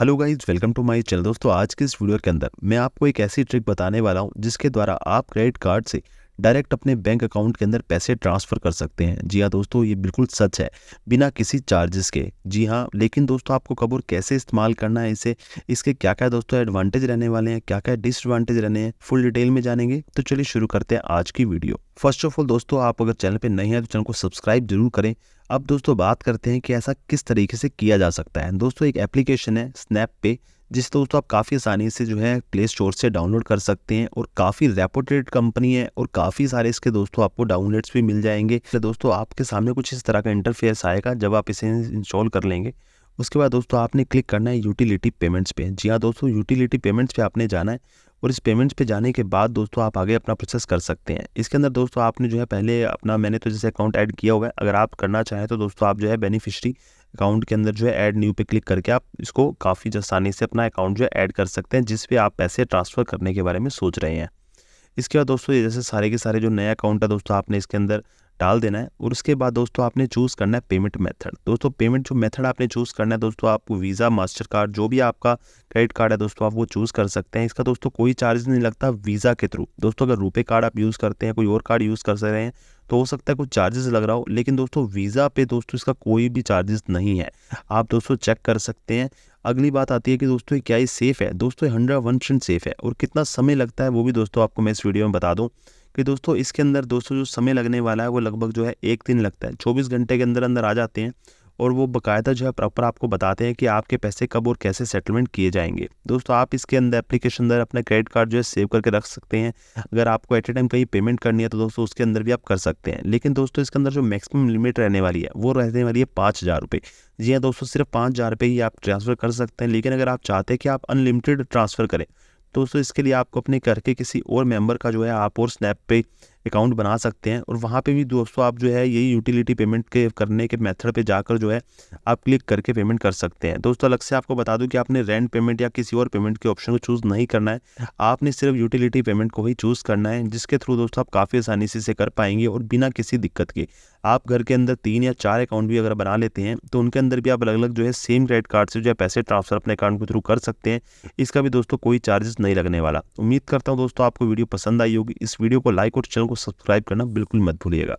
hello guys welcome to my channel दोस्तों आज के इस वीडियो के अंदर मैं आपको एक ऐसी ट्रिक बताने वाला हूँ जिसके द्वारा आप क्रेडिट कार्ड से डायरेक्ट अपने बैंक अकाउंट के अंदर पैसे ट्रांसफ़र कर सकते हैं जी हाँ दोस्तों ये बिल्कुल सच है बिना किसी चार्जेस के जी हाँ लेकिन दोस्तों आपको कबूर कैसे इस्तेमाल करना है इसे इसके क्या क्या दोस्तों एडवांटेज रहने वाले हैं क्या क्या डिसएडवांटेज रहने हैं फुल डिटेल में जानेंगे तो चलिए शुरू करते हैं आज की वीडियो फर्स्ट ऑफ ऑल दोस्तों आप अगर चैनल पर नहीं है तो चैनल को सब्सक्राइब जरूर करें अब दोस्तों बात करते हैं कि ऐसा किस तरीके से किया जा सकता है दोस्तों एक एप्लीकेशन है स्नैप पे जिस दोस्तों तो आप काफ़ी आसानी से जो है प्ले स्टोर से डाउनलोड कर सकते हैं और काफ़ी रेपोटेड कंपनी है और काफ़ी सारे इसके दोस्तों आपको डाउनलोड्स भी मिल जाएंगे तो दोस्तों आपके सामने कुछ इस तरह का इंटरफेस आएगा जब आप इसे इंस्टॉल कर लेंगे उसके बाद दोस्तों आपने क्लिक करना है यूटिलिटी पेमेंट्स पे जी हाँ दोस्तों यूटिलिटी पेमेंट्स पे आपने जाना है और इस पेमेंट्स पे जाने के बाद दोस्तों आप आगे अपना प्रोसेस कर सकते हैं इसके अंदर दोस्तों आपने जो है पहले अपना मैंने तो जैसे अकाउंट ऐड किया हुआ है अगर आप करना चाहें तो दोस्तों आप जो है बेनिफिशरी अकाउंट के अंदर जो है ऐड न्यू पे क्लिक करके आप इसको काफ़ी आसानी से अपना अकाउंट जो है ऐड कर सकते हैं जिस पे आप पैसे ट्रांसफ़र करने के बारे में सोच रहे हैं इसके बाद दोस्तों जैसे सारे के सारे जो नया अकाउंट है दोस्तों आपने इसके अंदर डाल देना है और उसके बाद दोस्तों आपने चूज़ करना है पेमेंट मेथड दोस्तों पेमेंट जो मेथड आपने चूज़ करना है दोस्तों आप वीज़ा मास्टर कार्ड जो भी आपका क्रेडिट कार्ड है दोस्तों आप वो चूज़ कर सकते हैं इसका दोस्तों कोई चार्ज नहीं लगता वीज़ा के थ्रू दोस्तों अगर रुपये कार्ड आप यूज़ करते हैं कोई और कार्ड यूज़ कर रहे हैं तो हो सकता है कुछ चार्जेस लग रहा हो लेकिन दोस्तों वीज़ा पे दोस्तों इसका कोई भी चार्जेस नहीं है आप दोस्तों चेक कर सकते हैं अगली बात आती है कि दोस्तों क्या ये सेफ़ है दोस्तों हंड्रेड वन सेफ़ है और कितना समय लगता है वो भी दोस्तों आपको मैं इस वीडियो में बता दूँ कि दोस्तों इसके अंदर दोस्तों जो समय लगने वाला है वो लगभग जो है एक दिन लगता है चौबीस घंटे के अंदर अंदर आ जाते हैं और वो बकायदा जो है प्रॉपर आपको बताते हैं कि आपके पैसे कब और कैसे सेटलमेंट किए जाएंगे दोस्तों आप इसके अंदर एप्लीकेशन अंदर अपना क्रेडिट कार्ड जो है सेव करके रख सकते हैं अगर आपको एट ए टाइम कहीं पेमेंट करनी है तो दोस्तों उसके अंदर भी आप कर सकते हैं लेकिन दोस्तों इसके अंदर जो मैक्सिमम लिमिट रहने वाली है वो रहने वाली है पाँच हज़ार रुपये जी हाँ दोस्तों सिर्फ पाँच हज़ार रुपये ही आप ट्रांसफ़र कर सकते हैं लेकिन अगर आप चाहते हैं कि आप अनलिमिटेड ट्रांसफ़र करें तो दोस्तों इसके लिए आपको अपने घर के किसी और मेंबर का जो है आप और स्नैप पे अकाउंट बना सकते हैं और वहाँ पे भी दोस्तों आप जो है यही यूटिलिटी पेमेंट के करने के मेथड पे जाकर जो है आप क्लिक करके पेमेंट कर सकते हैं दोस्तों अलग से आपको बता दूं कि आपने रेंट पेमेंट या किसी और पेमेंट के ऑप्शन को चूज़ नहीं करना है आपने सिर्फ यूटिलिटी पेमेंट को ही चूज़ करना है जिसके थ्रू दोस्तों आप काफ़ी आसानी से इसे कर पाएंगे और बिना किसी दिक्कत के आप घर के अंदर तीन या चार अकाउंट भी अगर बना लेते हैं तो उनके अंदर भी आप अलग अलग जो है सेम क्रेडिट कार्ड से जो है पैसे ट्रांसफ़र अपने अकाउंट के थ्रू कर सकते हैं इसका भी दोस्तों कोई चार्जेस नहीं लगने वाला उम्मीद करता हूँ दोस्तों आपको वीडियो पसंद आई होगी इस वीडियो को लाइक और चैनल को सब्सक्राइब करना बिल्कुल मत भूलिएगा